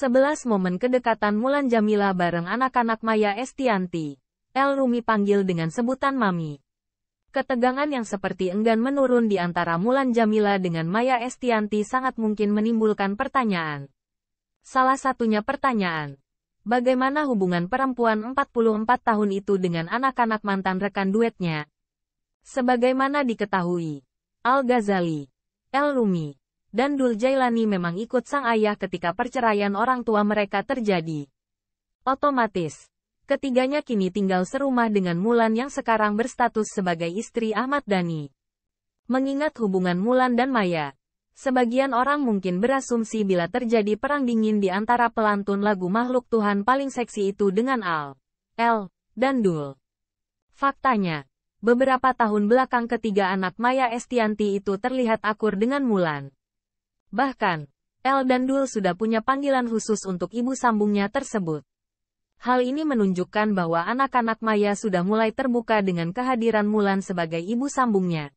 11 momen kedekatan Mulan Jamila bareng anak-anak Maya Estianti. El Rumi panggil dengan sebutan Mami. Ketegangan yang seperti enggan menurun di antara Mulan Jamila dengan Maya Estianti sangat mungkin menimbulkan pertanyaan. Salah satunya pertanyaan, bagaimana hubungan perempuan 44 tahun itu dengan anak-anak mantan rekan duetnya? Sebagaimana diketahui, Al-Ghazali, El Rumi, dan Dul Jailani memang ikut sang ayah ketika perceraian orang tua mereka terjadi. Otomatis, ketiganya kini tinggal serumah dengan Mulan yang sekarang berstatus sebagai istri Ahmad Dhani. Mengingat hubungan Mulan dan Maya, sebagian orang mungkin berasumsi bila terjadi perang dingin di antara pelantun lagu makhluk Tuhan paling seksi itu dengan Al, El, dan Dul. Faktanya, beberapa tahun belakang ketiga anak Maya Estianti itu terlihat akur dengan Mulan. Bahkan, El dan Dul sudah punya panggilan khusus untuk ibu sambungnya tersebut. Hal ini menunjukkan bahwa anak-anak Maya sudah mulai terbuka dengan kehadiran Mulan sebagai ibu sambungnya.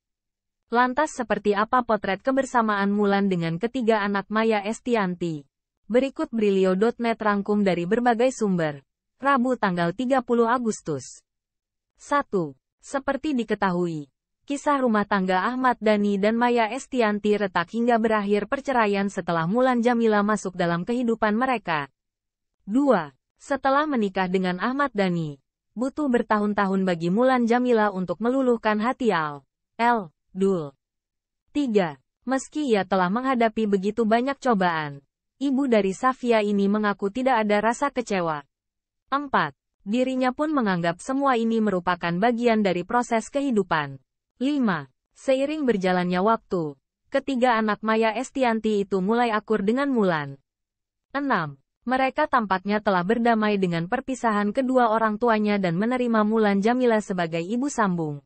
Lantas seperti apa potret kebersamaan Mulan dengan ketiga anak Maya Estianti? Berikut Brilio.net rangkum dari berbagai sumber. Rabu tanggal 30 Agustus. 1. Seperti diketahui, Kisah rumah tangga Ahmad Dhani dan Maya Estianti retak hingga berakhir perceraian setelah Mulan Jamila masuk dalam kehidupan mereka. 2. Setelah menikah dengan Ahmad Dhani, butuh bertahun-tahun bagi Mulan Jamila untuk meluluhkan hati Al. L. Dul. 3. Meski ia telah menghadapi begitu banyak cobaan, ibu dari Safia ini mengaku tidak ada rasa kecewa. 4. Dirinya pun menganggap semua ini merupakan bagian dari proses kehidupan. 5. Seiring berjalannya waktu, ketiga anak Maya Estianti itu mulai akur dengan Mulan. 6. Mereka tampaknya telah berdamai dengan perpisahan kedua orang tuanya dan menerima Mulan Jamila sebagai ibu sambung.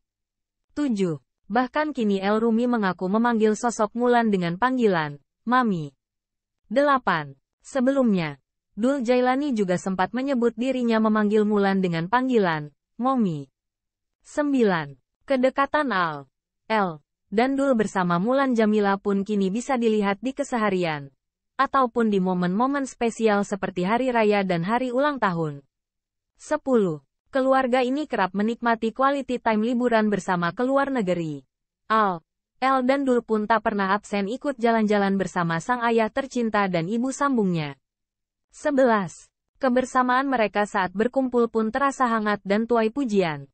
7. Bahkan kini El Rumi mengaku memanggil sosok Mulan dengan panggilan, Mami. 8. Sebelumnya, Dul Jailani juga sempat menyebut dirinya memanggil Mulan dengan panggilan, Momi. 9. Kedekatan Al, L, dan Dul bersama Mulan Jamila pun kini bisa dilihat di keseharian. Ataupun di momen-momen spesial seperti hari raya dan hari ulang tahun. 10. Keluarga ini kerap menikmati quality time liburan bersama keluar negeri. Al, El dan Dul pun tak pernah absen ikut jalan-jalan bersama sang ayah tercinta dan ibu sambungnya. 11. Kebersamaan mereka saat berkumpul pun terasa hangat dan tuai pujian.